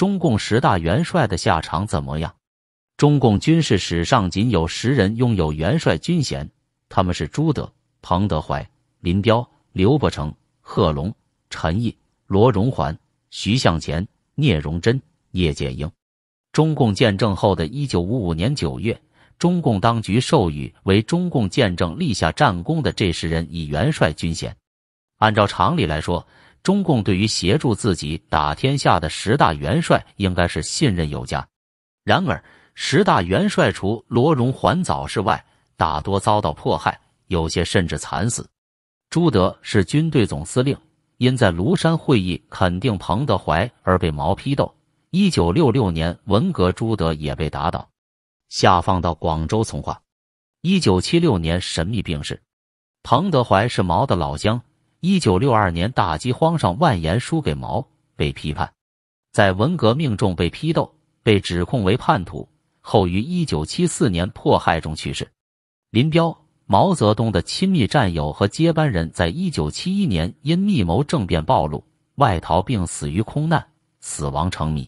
中共十大元帅的下场怎么样？中共军事史上仅有十人拥有元帅军衔，他们是朱德、彭德怀、林彪、刘伯承、贺龙、陈毅、罗荣桓、徐向前、聂荣臻、叶剑英。中共建政后的一九五五年九月，中共当局授予为中共建政立下战功的这十人以元帅军衔。按照常理来说，中共对于协助自己打天下的十大元帅应该是信任有加，然而十大元帅除罗荣桓早逝外，大多遭到迫害，有些甚至惨死。朱德是军队总司令，因在庐山会议肯定彭德怀而被毛批斗。一九六六年文革，朱德也被打倒，下放到广州从化。一九七六年神秘病逝。彭德怀是毛的老乡。一九六二年大饥荒上万言书给毛，被批判，在文革命中被批斗，被指控为叛徒，后于一九七四年迫害中去世。林彪，毛泽东的亲密战友和接班人，在一九七一年因密谋政变暴露，外逃并死于空难，死亡成谜。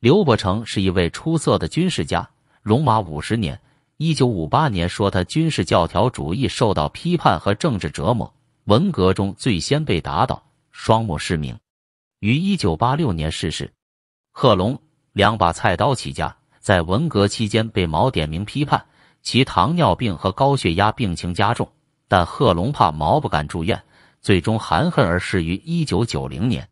刘伯承是一位出色的军事家，戎马五十年。一九五八年说他军事教条主义受到批判和政治折磨。文革中最先被打倒，双目失明，于一九八六年逝世。贺龙两把菜刀起家，在文革期间被毛点名批判，其糖尿病和高血压病情加重，但贺龙怕毛不敢住院，最终含恨而逝于一九九零年。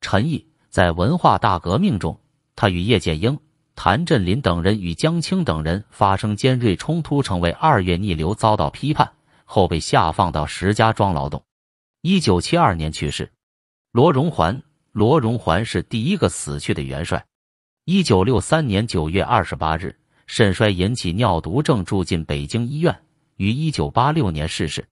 陈毅在文化大革命中，他与叶剑英、谭震林等人与江青等人发生尖锐冲突，成为二月逆流，遭到批判。后被下放到石家庄劳动，一九七二年去世。罗荣桓，罗荣桓是第一个死去的元帅。一九六三年九月二十八日，肾衰引起尿毒症，住进北京医院，于一九八六年逝世。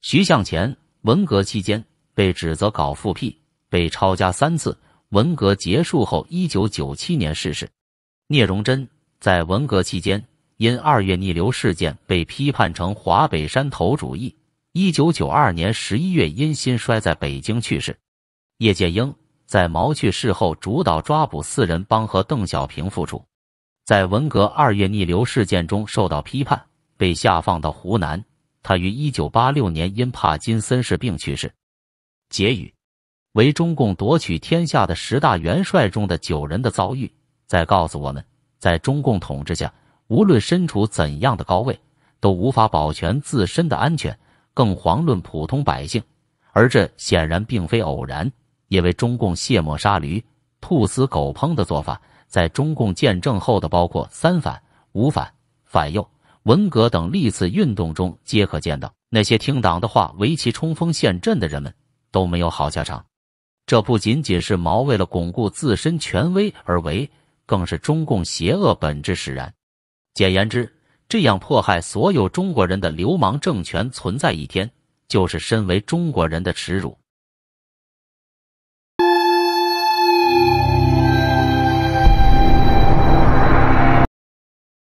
徐向前，文革期间被指责搞复辟，被抄家三次。文革结束后，一九九七年逝世。聂荣臻，在文革期间。因二月逆流事件被批判成华北山头主义。一九九二年十一月，因心衰在北京去世。叶剑英在毛去世后主导抓捕四人帮和邓小平复出，在文革二月逆流事件中受到批判，被下放到湖南。他于一九八六年因帕金森氏病去世。结语：为中共夺取天下的十大元帅中的九人的遭遇，在告诉我们在中共统治下。无论身处怎样的高位，都无法保全自身的安全，更遑论普通百姓。而这显然并非偶然，因为中共卸磨杀驴、兔死狗烹的做法，在中共建政后的包括三反、五反、反右、文革等历次运动中皆可见到。那些听党的话、为其冲锋陷阵的人们都没有好下场。这不仅仅是毛为了巩固自身权威而为，更是中共邪恶本质使然。简言之，这样迫害所有中国人的流氓政权存在一天，就是身为中国人的耻辱。